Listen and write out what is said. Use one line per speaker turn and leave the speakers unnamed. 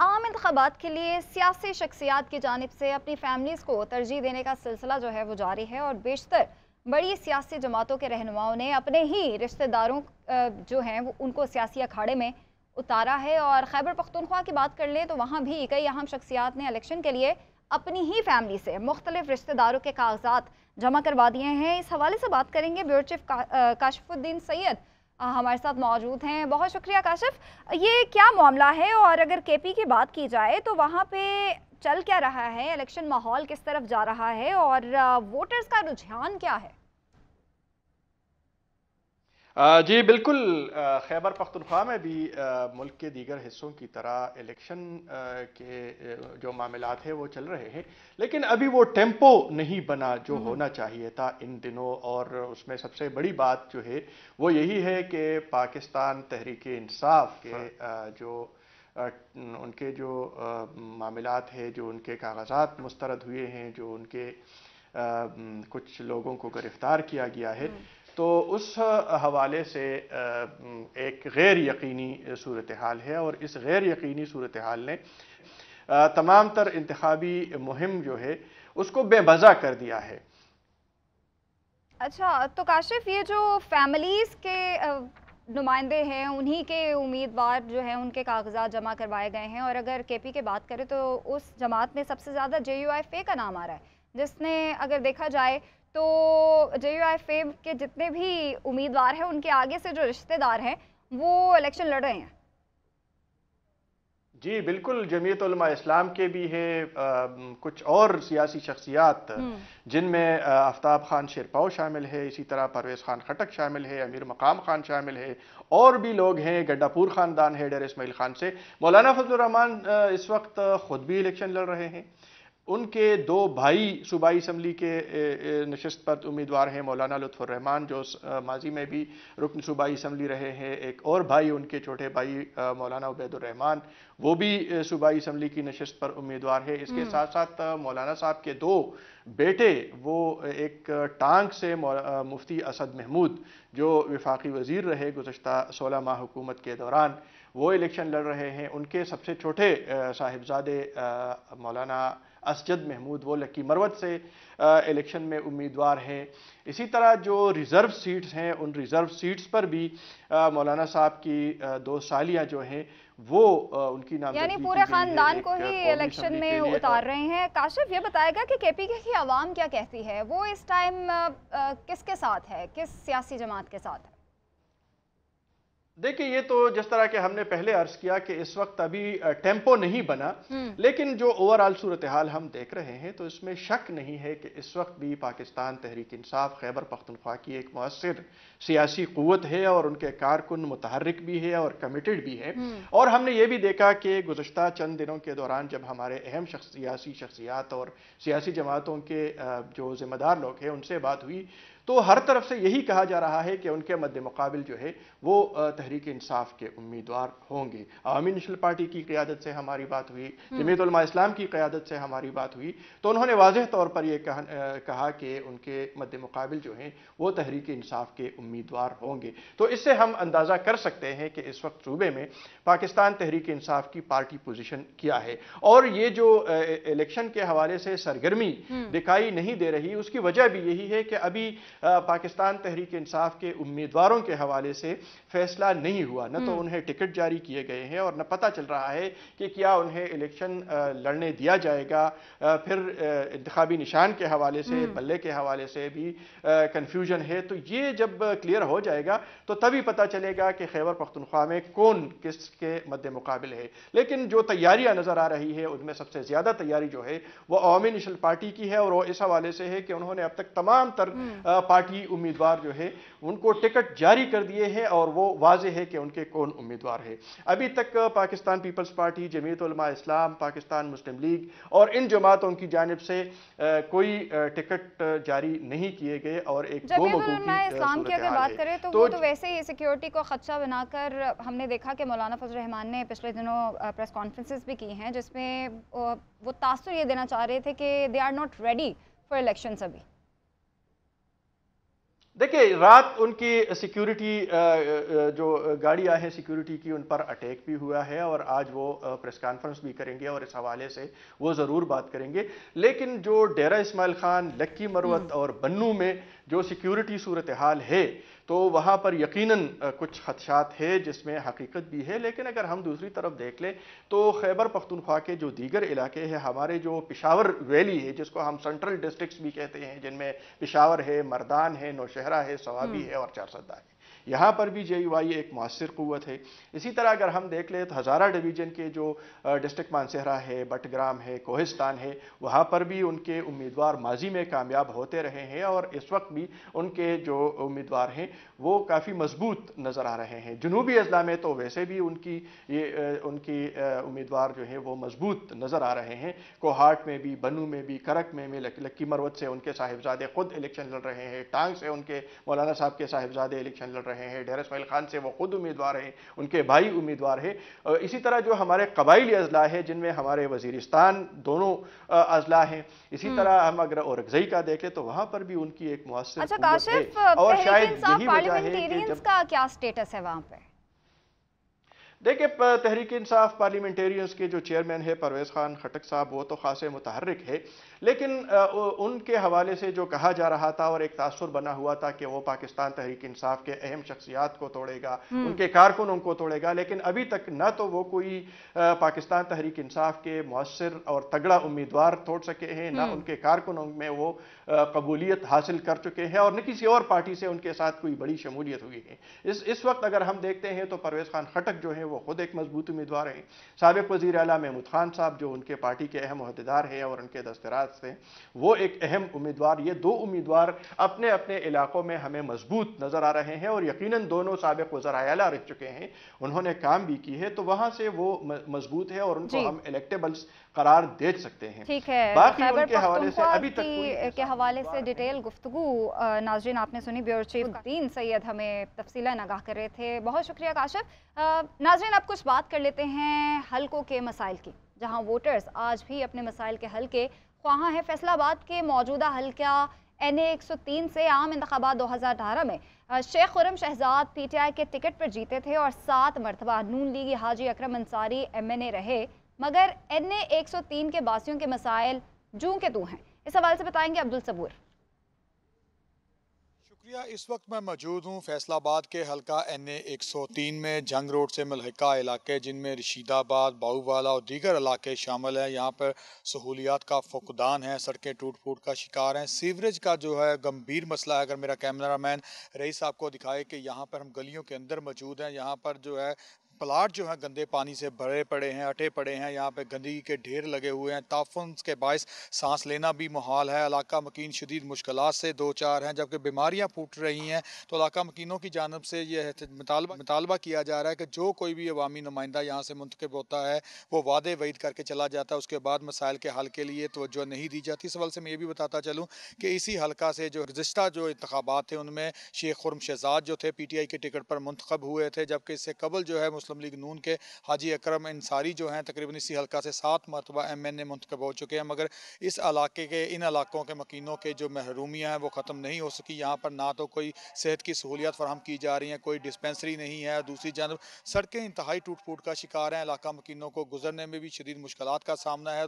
आम इंतबात के लिए सियासी शख्सियात की जानब से अपनी फैमिलीज़ को तरजीह देने का सिलसिला जो है वो जारी है और बेशतर बड़ी सियासी जमातों के रहनुमाओं ने अपने ही रिश्तेदारों जो हैं वो उनको सियासी अखाड़े में उतारा है और खैबर पख्तनख्वा की बात कर लें तो वहाँ भी कई अहम शख्सियात ने इलेक्शन के लिए अपनी ही फैमिली से मुख्तलिफ रिश्तेदारों के कागजात जमा करवा दिए हैं इस हवाले से बात करेंगे ब्यूरो चीफ का, काशफुद्दीन सैयद हमारे साथ मौजूद हैं बहुत शुक्रिया काशिफ ये क्या मामला है और अगर केपी की बात की जाए तो वहाँ पे चल क्या रहा है इलेक्शन माहौल किस तरफ जा रहा है और वोटर्स का रुझान क्या है
जी बिल्कुल खैबर पख्तनख्वा में भी मुल्क के दीगर हिस्सों की तरह इलेक्शन के जो मामला हैं वो चल रहे हैं लेकिन अभी वो टेम्पो नहीं बना जो होना चाहिए था इन दिनों और उसमें सबसे बड़ी बात जो है वो यही है कि पाकिस्तान तहरीक इंसाफ के हाँ। जो उनके जो मामला हैं जो उनके कागजात मुस्तरद हुए हैं जो उनके कुछ लोगों को गिरफ्तार किया गया है हम्म। तो उस हवाले से एक गैर यकीनी सूरत हाल है और इस गैर यकीनी सूरत हाल ने तमाम तर इंतबी मुहिम जो है उसको बेबजा कर दिया है
अच्छा तो काशिफ ये जो फैमिलीज़ के नुमाइंदे हैं उन्हीं के उम्मीदवार जो हैं उनके कागजात जमा करवाए गए हैं और अगर के पी के बात करें तो उस जमात में सबसे ज़्यादा जे यू आई फे का नाम आ रहा है जिसने अगर देखा जाए तो जे यू आई फेब के जितने भी उम्मीदवार हैं उनके आगे से जो रिश्तेदार हैं वो इलेक्शन लड़ रहे हैं
जी बिल्कुल जमीयत इस्लाम के भी हैं कुछ और सियासी शख्सियात हम्म। जिनमें आफ्ताब खान शेरपाओ शामिल है इसी तरह परवेज़ खान खटक शामिल है अमीर मकाम खान शामिल है और भी लोग हैं गड्डापुर ख़ानदान है डेर इसमाइल खान से मौलाना फजलरहमान इस वक्त ख़ुद भी इलेक्शन लड़ रहे हैं उनके दो भाई सूबाई इसम्बली के नशस्त पर उम्मीदवार हैं मौलाना लुफुररहमान जो माजी में भी रुकन सूबाई इसम्बली रहे हैं एक और भाई उनके छोटे भाई मौलाना उबैदुररहमान वो भी सूबाई इसम्बली की नशस्त पर उम्मीदवार है इसके हम्म। साथ साथ मौलाना साहब के दो बेटे वो एक टांग से मुफ्ती असद महमूद जो विफाक़ी वजीर रहे गुजशत सोलह माह हुकूमत के दौरान वो इलेक्शन लड़ रहे हैं उनके सबसे छोटे साहिबजादे मौलाना असजद महमूद वो लक्की मरवत से इलेक्शन में उम्मीदवार हैं इसी तरह जो रिज़र्व सीट्स हैं उन रिज़र्व सीट्स पर भी मौलाना साहब की आ, दो सालियाँ जो हैं वो आ, उनकी नाम यानी पूरे खानदान को ही इलेक्शन में उतार
रहे हैं काशिफ ये बताएगा कि के पी के की आवाम क्या कहती है वो इस टाइम किसके साथ है किस सियासी जमात के साथ
देखिए ये तो जिस तरह के हमने पहले अर्ज किया कि इस वक्त अभी टेम्पो नहीं बना हम्म। लेकिन जो ओवरऑल सूरत हाल हम देख रहे हैं तो इसमें शक नहीं है कि इस वक्त भी पाकिस्तान तहरीक इंसाफ खैबर पख्तनख्वा की एक मौसर सियासी क़वत है और उनके कारकुन मुतहरक भी है और कमिटेड भी है हम्म। और हमने ये भी देखा कि गुज्त चंद दिनों के दौरान जब हमारे अहम सियासी शख्सियात और सियासी जमातों के जो जिम्मेदार लोग हैं उनसे बात हुई तो हर तरफ से यही कहा जा रहा है कि उनके मद्द मुकाबल जो है वो तहरीक इंसाफ के उम्मीदवार होंगे आवामी नेशनल पार्टी की क्यादत से हमारी बात हुई हम्म। जमीतमा इस्लाम की क्यादत से हमारी बात हुई तो उन्होंने वाज तौर पर यह कहा कि उनके मद्द मुकाबल जो हैं वो तहरीक इंसाफ के उम्मीदवार होंगे तो इससे हम अंदाज़ा कर सकते हैं कि इस वक्त सूबे में पाकिस्तान तहरीक इंसाफ की पार्टी पोजिशन क्या है और ये जो इलेक्शन के हवाले से सरगर्मी हम्म। दिखाई नहीं दे रही उसकी वजह भी यही है कि अभी पाकिस्तान तहरीक इंसाफ के उम्मीदवारों के हवाले से फैसला नहीं हुआ न तो हम्म। उन्हें टिकट जारी किए गए हैं और न पता चल रहा है कि क्या उन्हें इलेक्शन लड़ने दिया जाएगा फिर इंतबी निशान के हवाले से हम्म। बल्ले के हवाले से भी कन्फ्यूजन है तो ये जब क्लियर हो जाएगा तो तभी पता चलेगा कि खैबर पख्तनख्वा में कौन किस के मद्द मुकाबले है लेकिन जो तैयारियां नजर आ रही है उनमें सबसे ज्यादा तैयारी जो है वो अवामी नेशनल पार्टी की है और वो इस हवाले से है कि उन्होंने अब तक तमाम तर हम्म। पार्टी उम्मीदवार जो है उनको टिकट जारी कर दिए हैं और वो वाजह है कि उनके कौन उम्मीदवार है अभी तक पाकिस्तान पीपल्स पार्टी उलमा इस्लाम पाकिस्तान मुस्लिम लीग और इन जमातों की जानब से कोई टिकट जारी नहीं किए गए और एक इस्लाम की अगर बात करें तो, तो वो तो
वैसे ही सिक्योरिटी को खदशा बनाकर हमने देखा कि मौलाना फजल रहमान ने पिछले दिनों प्रेस कॉन्फ्रेंस भी की हैं जिसमें वो तासुर ये देना चाह रहे थे कि they are not ready for election अभी
देखिए रात उनकी सिक्योरिटी जो गाड़ियां हैं सिक्योरिटी की उन पर अटैक भी हुआ है और आज वो प्रेस कॉन्फ्रेंस भी करेंगे और इस हवाले से वो ज़रूर बात करेंगे लेकिन जो डेरा इस्माइल खान लक्की मरवत हम्म। और बन्नू में जो सिक्योरिटी सूरत हाल है तो वहाँ पर यकीनन कुछ खदशात है जिसमें हकीकत भी है लेकिन अगर हम दूसरी तरफ देख लें तो खैबर पख्तनख्वा के जो दीगर इलाके हैं हमारे जो पिशावर वैली है जिसको हम सेंट्रल डिस्ट्रिक्स भी कहते हैं जिनमें पिशावर है मरदान है नौशहरा है सवाबी हम्म। है और चारसदा है यहाँ पर भी जे यू आई एक मौसर क़वत है इसी तरह अगर हम देख लें तो हज़ारा डिवीज़न के जो डिस्ट्रिक्ट मानसहरा है बटग्राम है कोहिस्तान है वहाँ पर भी उनके उम्मीदवार माजी में कामयाब होते रहे हैं और इस वक्त भी उनके जो उम्मीदवार हैं वो काफ़ी मजबूत नज़र आ रहे हैं जनूबी अजला में तो वैसे भी उनकी ये उनकी उम्मीदवार जो है वो मजबूत नज़र आ रहे हैं कोहाट में भी बनू में भी करक में भी लक्की मरवत से उनके साहिबजादे खुद इलेक्शन लड़ रहे हैं टांग से उनके मौलाना साहब के साहिबजादे इलेक्शन लड़ रहे हैं रहे हैं डेरा इसमाइल खान से वो खुद उम्मीदवार हैं उनके भाई उम्मीदवार हैं इसी तरह जो हमारे कबाइली अजला है जिनमें हमारे वजीरिस्तान दोनों अजला हैं इसी हम्म। तरह हम अगर और औरगजई का देखें तो वहाँ पर भी उनकी एक मुसर अच्छा, और शायद यही वजह है
क्या स्टेटस है वहाँ पर
देखिए तहरीक इंसाफ पार्लियामेंटेरियंस के जो चेयरमैन है परवेज़ खान खटक साहब वो तो खासे मुतहरक है लेकिन उनके हवाले से जो कहा जा रहा था और एक तासुर बना हुआ था कि वो पाकिस्तान तहरीक इंसाफ के अहम शख्सियात को तोड़ेगा हम्म। उनके कारकुनों को तोड़ेगा लेकिन अभी तक ना तो वो कोई पाकिस्तान तहरीक इंसाफ के मौसर और तगड़ा उम्मीदवार तोड़ सके हैं ना हम्म। उनके कारकुनों में वो कबूलियत हासिल कर चुके हैं और न किसी और पार्टी से उनके साथ कोई बड़ी शमूलियत हुई है इस इस वक्त अगर हम देखते हैं तो परवेज खान खटक जो है वो खुद एक मजबूत उम्मीदवार हैं सबक वजी अला महमूद खान साहब जो उनके पार्टी के अहम अहदेदार हैं और उनके दस्तराज लिहाज से वो एक अहम उम्मीदवार ये दो उम्मीदवार अपने अपने इलाकों में हमें मजबूत नज़र आ रहे हैं और यकीनन दोनों सबक वजरा अला रह चुके हैं उन्होंने काम भी की है तो वहां से वो मजबूत है और उनको हम इलेक्टेबल्स करार दे सकते हैं ठीक
है बाकी उनके हवाले से अभी तक के हवाले से डिटेल गुफ्तु नाजरीन आपने सुनी ब्यूरो चीफ दीन सैयद हमें तफसी नगाह कर रहे थे बहुत शुक्रिया काशफ नाजरीन आप कुछ बात कर लेते हैं हल्कों के मसाइल की जहां वोटर्स आज भी अपने मसाइल के हल के ख्वाहा है फैसलाबाद के मौजूदा हल्का एन ए एक सौ तीन से आम इंतबा दो हज़ार अठारह में Sheikh Khurram Shahzad P T I के टिकट पर जीते थे और सात मरतबा Noon league Haji Akram Ansari M N A रहे मगर एन ए एक सौ तीन के बासियों के मसाइल जूँ के तू हैं इस हवाले से बताएंगे अब्दुल सबूर
शुक्रिया इस वक्त मैं मौजूद हूँ फैसलाबाद के हलका एन ए एक सौ तीन में जंग रोड से मलहका इलाके जिनमें रशीदाबाद बाहूवाला और दीगर इलाके शामिल हैं यहाँ पर सहूलियात का फुकदान है सड़कें टूट फूट का शिकार हैं सीवरेज का जो है गंभीर मसला है अगर मेरा कैमरा मैन रईस आपको दिखाए कि यहाँ पर हम गलियों के अंदर मौजूद हैं यहाँ पर जो है प्लाट जो हैं गंदे पानी से भरे पड़े हैं अटे पड़े हैं यहाँ पे गंदगी के ढेर लगे हुए हैं ताफन के बायस सांस लेना भी मुहाल है इलाका मकिन शदीद मुश्किल से दो चार हैं जबकि बीमारियाँ फूट रही हैं तो इलाका मकिनों की जानब से यह मुतालबा मुतालबा किया जा रहा है कि जो कोई भी अवामी नुमाइंदा यहाँ से मुंतखब होता है वो वादे वईद करके चला जाता है उसके बाद मसाइल के हल के लिए तोज्जो नहीं दी जाती इस से मैं ये भी बताता चलूँ कि इसी हल्का से जो गुज्तर जो इंतबात थे उनमें शेख खुरम शहजाद जो थे पी टी आई के टिकट पर मुंतखब हुए थे जबकि इससे कबल जो है मुस्लिम मुस्लिम लीग नून के हाजी अक्रम अंसारी जो हैं तकरीबन इसी हल्का से सात मरतबा एम एन ए मुंतब हो चुके हैं मगर इस इलाके के इन इलाकों के मकीनों के जो महरूमियाँ हैं वो ख़त्म नहीं हो सकी यहाँ पर ना तो कोई सेहत की सहूलियात फराम की जा रही हैं कोई डिस्पेंसरी नहीं है दूसरी जानब सड़कें इंतहाई टूट फूट का शिकार हैं इलाका मकीनों को गुजरने में भी शदीद मुश्किल का सामना है